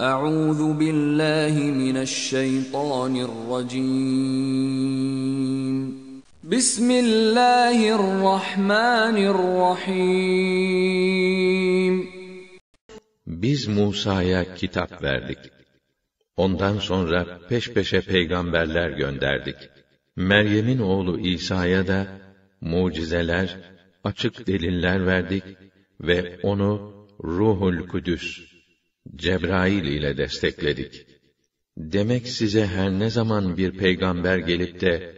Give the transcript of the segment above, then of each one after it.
Euzu billahi mineşşeytanirracim. Bismillahirrahmanirrahim. Biz Musa'ya kitap verdik. Ondan sonra peş peşe peygamberler gönderdik. Meryem'in oğlu İsa'ya da mucizeler, açık deliller verdik ve onu Ruhul Kudüs Cebrail ile destekledik. Demek size her ne zaman bir peygamber gelip de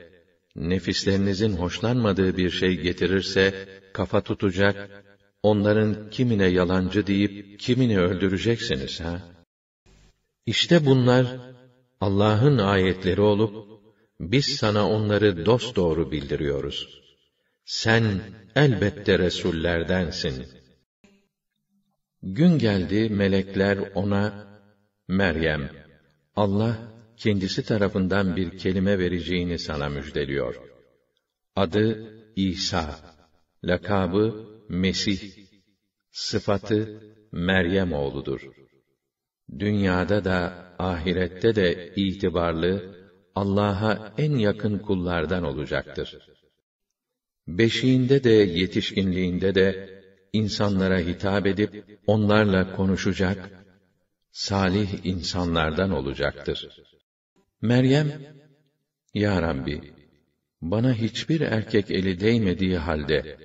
nefislerinizin hoşlanmadığı bir şey getirirse kafa tutacak, onların kimine yalancı deyip kimini öldüreceksiniz ha? İşte bunlar Allah'ın ayetleri olup biz sana onları dosdoğru bildiriyoruz. Sen elbette resullerdensin.'' Gün geldi melekler ona Meryem Allah kendisi tarafından bir kelime vereceğini sana müjdeliyor. Adı İsa, lakabı Mesih, sıfatı Meryem oğludur. Dünyada da ahirette de itibarlı Allah'a en yakın kullardan olacaktır. Beşiğinde de yetişkinliğinde de insanlara hitap edip onlarla konuşacak salih insanlardan olacaktır. Meryem Ya Rabbi bana hiçbir erkek eli değmediği halde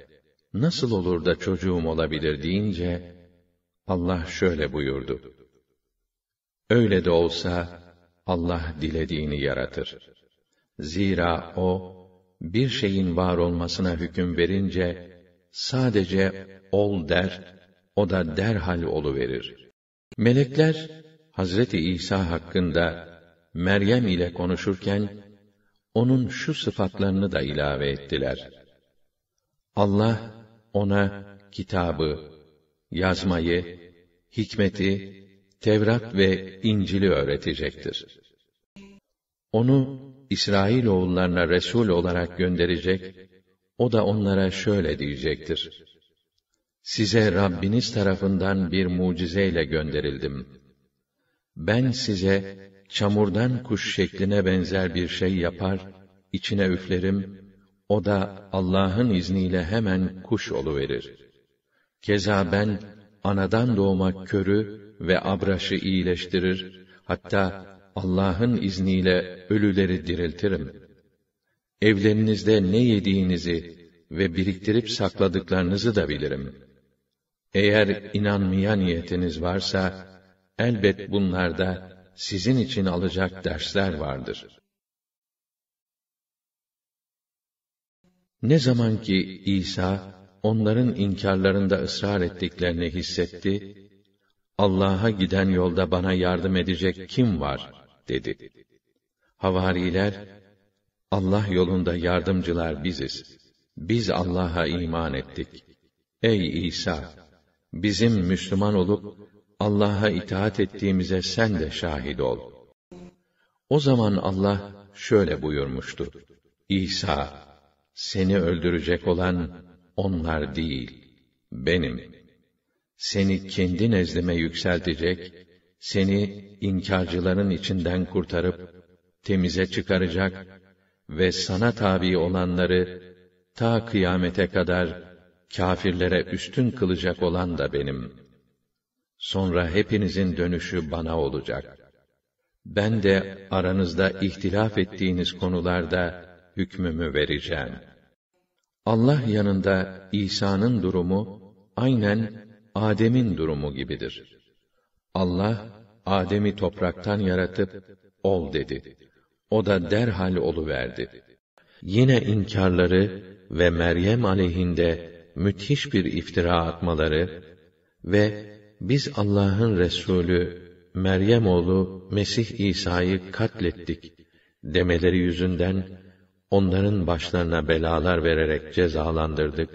nasıl olur da çocuğum olabilir deyince Allah şöyle buyurdu. Öyle de olsa Allah dilediğini yaratır. Zira o bir şeyin var olmasına hüküm verince Sadece ol der, o da derhal olu verir. Melekler Hazreti İsa hakkında Meryem ile konuşurken onun şu sıfatlarını da ilave ettiler. Allah ona kitabı, yazmayı, hikmeti, Tevrat ve İncil'i öğretecektir. Onu İsrail oğullarına resul olarak gönderecek o da onlara şöyle diyecektir. Size Rabbiniz tarafından bir mucizeyle gönderildim. Ben size çamurdan kuş şekline benzer bir şey yapar, içine üflerim, o da Allah'ın izniyle hemen kuş oluverir. Keza ben, anadan doğmak körü ve abraşı iyileştirir, hatta Allah'ın izniyle ölüleri diriltirim.'' evlerinizde ne yediğinizi ve biriktirip sakladıklarınızı da bilirim. Eğer inanmaya niyetiniz varsa, elbet bunlarda sizin için alacak dersler vardır. Ne zaman ki İsa, onların inkarlarında ısrar ettiklerini hissetti, Allah'a giden yolda bana yardım edecek kim var, dedi. Havariler, Allah yolunda yardımcılar biziz. Biz Allah'a iman ettik. Ey İsa! Bizim Müslüman olup, Allah'a itaat ettiğimize sen de şahit ol. O zaman Allah şöyle buyurmuştu. İsa, seni öldürecek olan onlar değil, benim. Seni kendi nezdime yükseltecek, seni inkarcıların içinden kurtarıp, temize çıkaracak, ve sana tabi olanları ta kıyamete kadar kâfirlere üstün kılacak olan da benim. Sonra hepinizin dönüşü bana olacak. Ben de aranızda ihtilaf ettiğiniz konularda hükmümü vereceğim. Allah yanında İsa'nın durumu aynen Adem'in durumu gibidir. Allah Adem'i topraktan yaratıp ol dedi. O da derhal oluverdi. Yine inkarları ve Meryem aleyhinde müthiş bir iftira atmaları ve biz Allah'ın Resulü Meryem oğlu Mesih İsa'yı katlettik demeleri yüzünden onların başlarına belalar vererek cezalandırdık,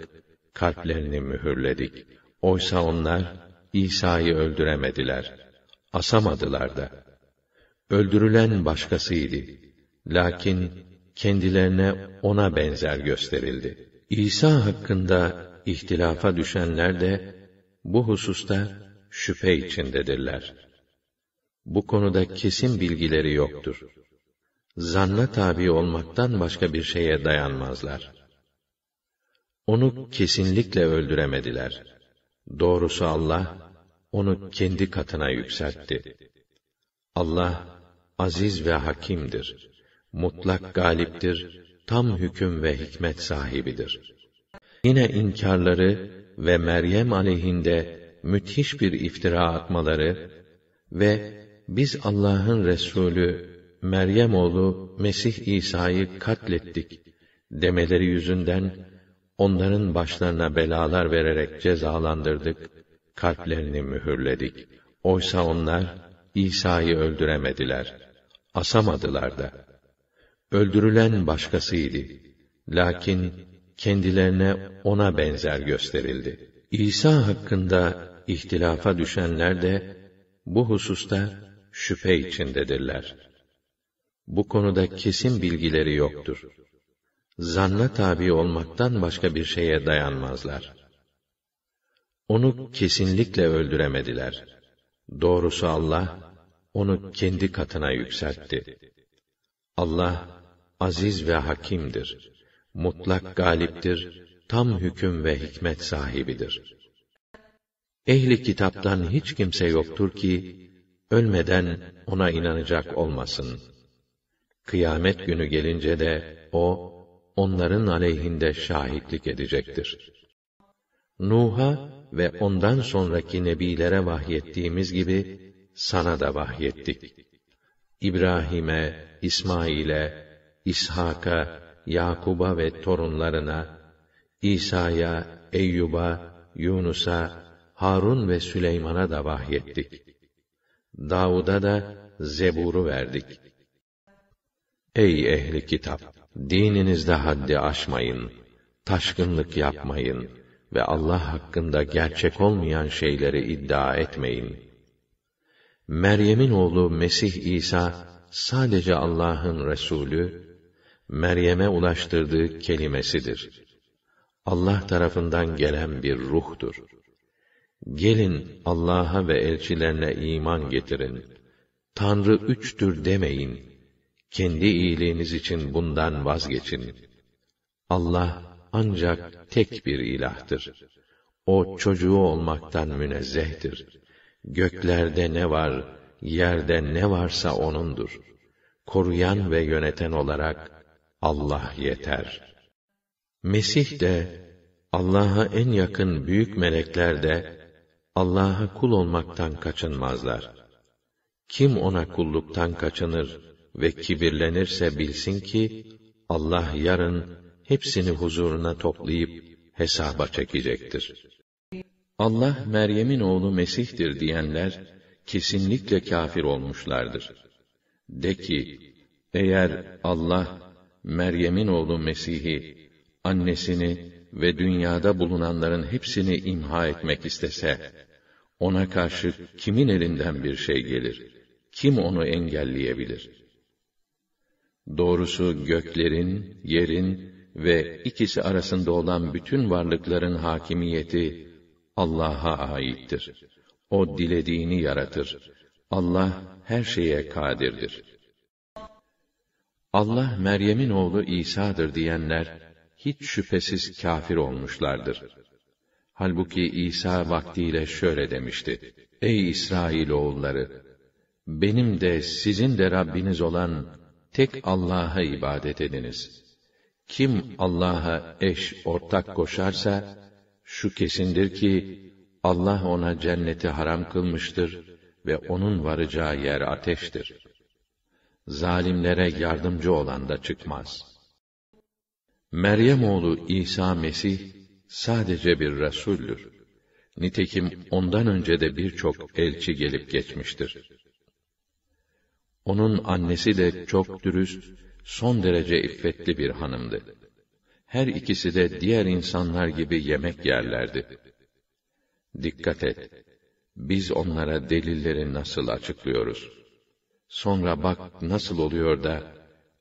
kalplerini mühürledik. Oysa onlar İsa'yı öldüremediler, asamadılar da. Öldürülen başkasıydı. Lakin kendilerine ona benzer gösterildi. İsa hakkında ihtilafa düşenler de bu hususta şüphe içindedirler. Bu konuda kesin bilgileri yoktur. Zanna tabi olmaktan başka bir şeye dayanmazlar. Onu kesinlikle öldüremediler. Doğrusu Allah onu kendi katına yükseltti. Allah aziz ve hakimdir mutlak galiptir, tam hüküm ve hikmet sahibidir. Yine inkarları ve Meryem aleyhinde müthiş bir iftira atmaları ve biz Allah'ın Resulü Meryem oğlu Mesih İsa'yı katlettik demeleri yüzünden onların başlarına belalar vererek cezalandırdık, kalplerini mühürledik. Oysa onlar İsa'yı öldüremediler, asamadılar da öldürülen başkasıydı. Lakin kendilerine ona benzer gösterildi. İsa hakkında ihtilafa düşenler de bu hususta şüphe içindedirler. Bu konuda kesin bilgileri yoktur. Zanna tabi olmaktan başka bir şeye dayanmazlar. Onu kesinlikle öldüremediler. Doğrusu Allah onu kendi katına yükseltti. Allah aziz ve hakimdir. Mutlak galiptir, tam hüküm ve hikmet sahibidir. Ehli kitaptan hiç kimse yoktur ki ölmeden ona inanacak olmasın. Kıyamet günü gelince de o onların aleyhinde şahitlik edecektir. Nuh'a ve ondan sonraki nebilere vahyettiğimiz gibi sana da vahyettik. İbrahim'e, İsmail'e, İshak'a, Yakub'a ve torunlarına, İsa'ya, Eyyub'a, Yunus'a, Harun ve Süleyman'a da vahyettik. Davud'a da Zebur'u verdik. Ey ehli kitap! Dininizde haddi aşmayın, taşkınlık yapmayın ve Allah hakkında gerçek olmayan şeyleri iddia etmeyin. Meryem'in oğlu Mesih İsa, sadece Allah'ın Resulü Meryem'e ulaştırdığı kelimesidir. Allah tarafından gelen bir ruhtur. Gelin Allah'a ve elçilerine iman getirin. Tanrı üçtür demeyin. Kendi iyiliğiniz için bundan vazgeçin. Allah ancak tek bir ilahtır. O çocuğu olmaktan münezzehtir. Göklerde ne var, yerde ne varsa O'nundur. Koruyan ve yöneten olarak Allah yeter. Mesih de, Allah'a en yakın büyük melekler de, Allah'a kul olmaktan kaçınmazlar. Kim ona kulluktan kaçınır ve kibirlenirse bilsin ki, Allah yarın hepsini huzuruna toplayıp hesaba çekecektir. Allah Meryem'in oğlu Mesih'tir diyenler kesinlikle kafir olmuşlardır. De ki, eğer Allah, Meryem'in oğlu Mesih'i, annesini ve dünyada bulunanların hepsini imha etmek istese, ona karşı kimin elinden bir şey gelir? Kim onu engelleyebilir? Doğrusu göklerin, yerin ve ikisi arasında olan bütün varlıkların hakimiyeti Allah'a aittir.'' O dilediğini yaratır. Allah her şeye kadirdir. Allah Meryem'in oğlu İsa'dır diyenler hiç şüphesiz kafir olmuşlardır. Halbuki İsa vaktiyle şöyle demişti: Ey İsrail oğulları, benim de sizin de Rabbiniz olan tek Allah'a ibadet ediniz. Kim Allah'a eş ortak koşarsa şu kesindir ki Allah ona cenneti haram kılmıştır ve onun varacağı yer ateştir. Zalimlere yardımcı olan da çıkmaz. Meryem oğlu İsa Mesih sadece bir resuldür. Nitekim ondan önce de birçok elçi gelip geçmiştir. Onun annesi de çok dürüst, son derece iffetli bir hanımdı. Her ikisi de diğer insanlar gibi yemek yerlerdi Dikkat et! Biz onlara delilleri nasıl açıklıyoruz? Sonra bak nasıl oluyor da,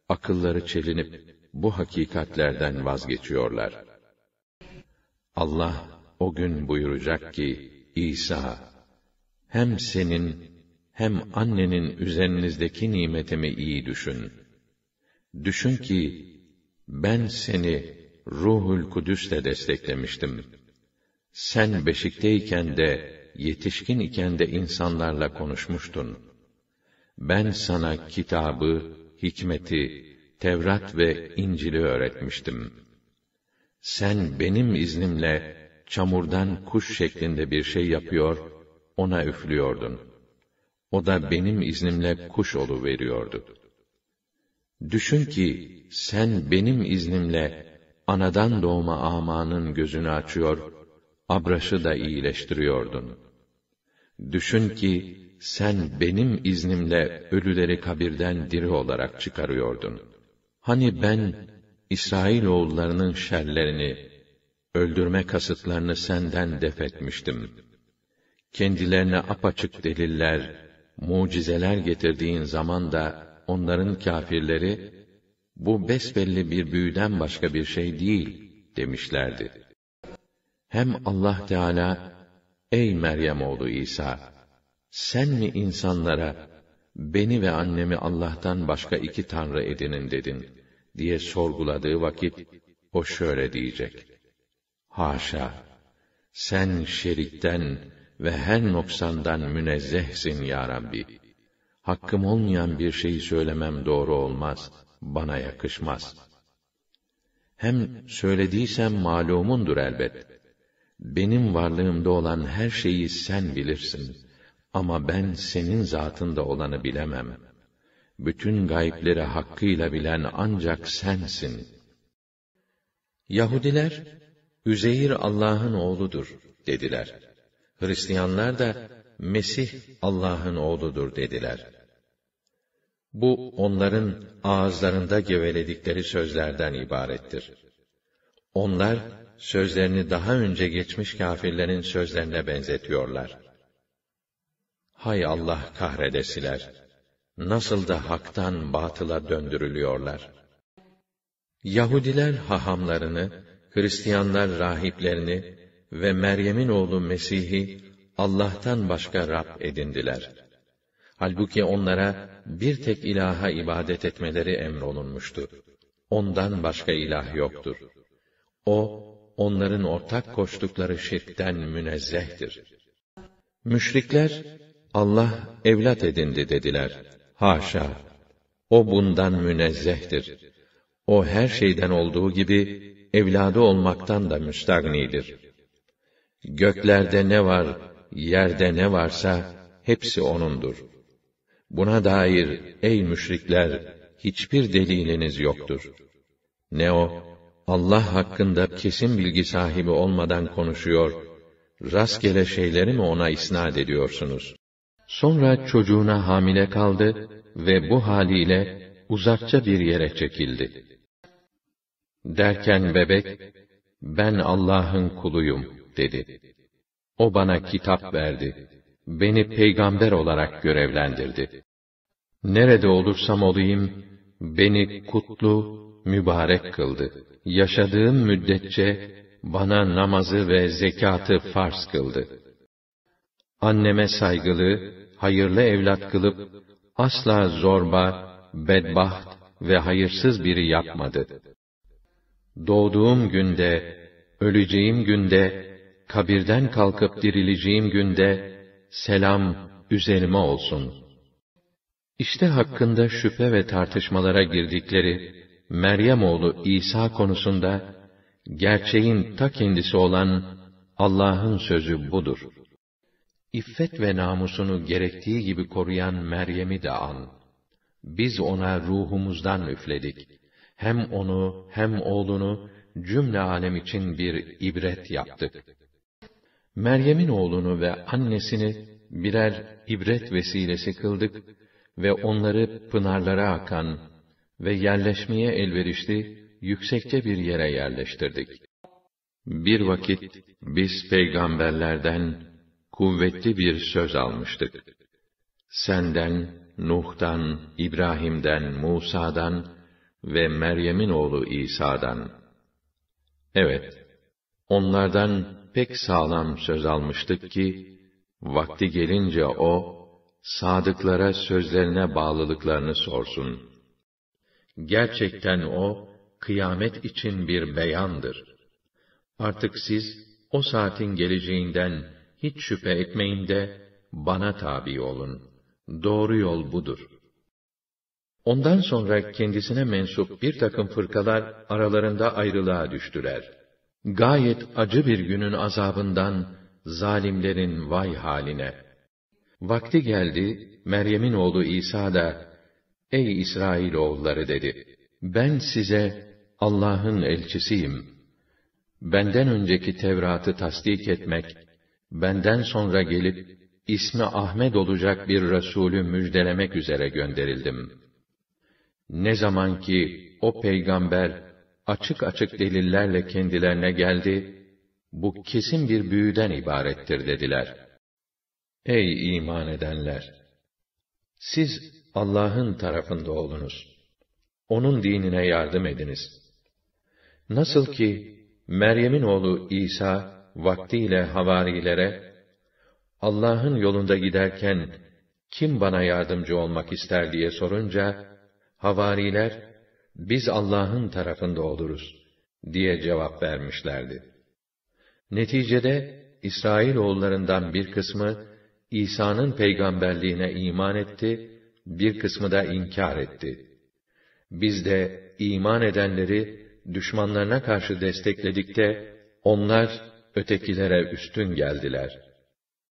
akılları çelinip bu hakikatlerden vazgeçiyorlar. Allah o gün buyuracak ki, İsa, hem senin hem annenin üzerinizdeki nimetimi iyi düşün. Düşün ki, ben seni Ruhul Kudüs'te desteklemiştim.'' sen beşikteyken de, yetişkin iken de insanlarla konuşmuştun. Ben sana kitabı, hikmeti, Tevrat ve İncil'i öğretmiştim. Sen benim iznimle çamurdan kuş şeklinde bir şey yapıyor, ona üflüyordun. O da benim iznimle kuş olu veriyordu. Düşün ki sen benim iznimle anadan doğma amanın gözünü açıyor, Abraş'ı da iyileştiriyordun. Düşün ki, sen benim iznimle ölüleri kabirden diri olarak çıkarıyordun. Hani ben, İsrail oğullarının şerlerini, öldürme kasıtlarını senden defetmiştim. Kendilerine apaçık deliller, mucizeler getirdiğin zaman da, onların kâfirleri, bu besbelli bir büyüden başka bir şey değil, demişlerdi.'' Hem Allah Teala ey Meryem oğlu İsa sen mi insanlara beni ve annemi Allah'tan başka iki tanrı edinin dedin diye sorguladığı vakit o şöyle diyecek. Haşa! Sen şerikten ve her noksandan münezzehsin ya Rabbi. Hakkım olmayan bir şeyi söylemem doğru olmaz, bana yakışmaz. Hem söylediysem malumundur elbet.'' benim varlığımda olan her şeyi sen bilirsin. Ama ben senin zatında olanı bilemem. Bütün gayipleri hakkıyla bilen ancak sensin. Yahudiler, Üzeyir Allah'ın oğludur, dediler. Hristiyanlar da, Mesih Allah'ın oğludur, dediler. Bu, onların ağızlarında geveledikleri sözlerden ibarettir. Onlar sözlerini daha önce geçmiş kâfirlerin sözlerine benzetiyorlar. Hay Allah kahredesiler. Nasıl da haktan batıla döndürülüyorlar. Yahudiler hahamlarını, Hristiyanlar rahiplerini ve Meryem'in oğlu Mesih'i Allah'tan başka Rab edindiler. Halbuki onlara bir tek ilaha ibadet etmeleri emrolunmuştu. Ondan başka ilah yoktur.'' O, onların ortak koştukları şirkten münezzehtir. Müşrikler, Allah evlat edindi dediler. Haşa! O bundan münezzehtir. O her şeyden olduğu gibi, evladı olmaktan da müstagnidir. Göklerde ne var, yerde ne varsa, hepsi O'nundur. Buna dair, ey müşrikler, hiçbir deliliniz yoktur. Ne o, Allah hakkında kesin bilgi sahibi olmadan konuşuyor, rastgele şeyleri mi ona isnat ediyorsunuz? Sonra çocuğuna hamile kaldı ve bu haliyle uzakça bir yere çekildi. Derken bebek, ben Allah'ın kuluyum dedi. O bana kitap verdi. Beni peygamber olarak görevlendirdi. Nerede olursam olayım, beni kutlu mübarek kıldı. Yaşadığım müddetçe bana namazı ve zekatı farz kıldı. Anneme saygılı, hayırlı evlat kılıp asla zorba, bedbaht ve hayırsız biri yapmadı. Doğduğum günde, öleceğim günde, kabirden kalkıp dirileceğim günde selam üzerime olsun. İşte hakkında şüphe ve tartışmalara girdikleri Meryem oğlu İsa konusunda gerçeğin ta kendisi olan Allah'ın sözü budur. İffet ve namusunu gerektiği gibi koruyan Meryem'i de an. Biz ona ruhumuzdan üfledik. Hem onu hem oğlunu cümle alem için bir ibret yaptık. Meryem'in oğlunu ve annesini birer ibret vesilesi kıldık ve onları pınarlara akan ve yerleşmeye elverişli yüksekçe bir yere yerleştirdik. Bir vakit biz peygamberlerden kuvvetli bir söz almıştık. Senden, Nuh'tan, İbrahim'den, Musa'dan ve Meryem'in oğlu İsa'dan. Evet, onlardan pek sağlam söz almıştık ki, vakti gelince o, sadıklara sözlerine bağlılıklarını sorsun.'' Gerçekten o, kıyamet için bir beyandır. Artık siz, o saatin geleceğinden hiç şüphe etmeyin de, bana tabi olun. Doğru yol budur. Ondan sonra kendisine mensup bir takım fırkalar aralarında ayrılığa düştüler. Gayet acı bir günün azabından zalimlerin vay haline. Vakti geldi, Meryem'in oğlu İsa da Ey İsrail oğulları dedi. Ben size Allah'ın elçisiyim. Benden önceki Tevrat'ı tasdik etmek, benden sonra gelip ismi Ahmed olacak bir Resulü müjdelemek üzere gönderildim. Ne zaman ki o peygamber açık açık delillerle kendilerine geldi, bu kesin bir büyüden ibarettir dediler. Ey iman edenler! Siz Allah'ın tarafında olunuz. Onun dinine yardım ediniz. Nasıl ki Meryem'in oğlu İsa vaktiyle havarilere Allah'ın yolunda giderken kim bana yardımcı olmak ister diye sorunca havariler biz Allah'ın tarafında oluruz diye cevap vermişlerdi. Neticede İsrail oğullarından bir kısmı İsa'nın peygamberliğine iman etti bir kısmı da inkar etti. Biz de iman edenleri düşmanlarına karşı destekledikte onlar ötekilere üstün geldiler.''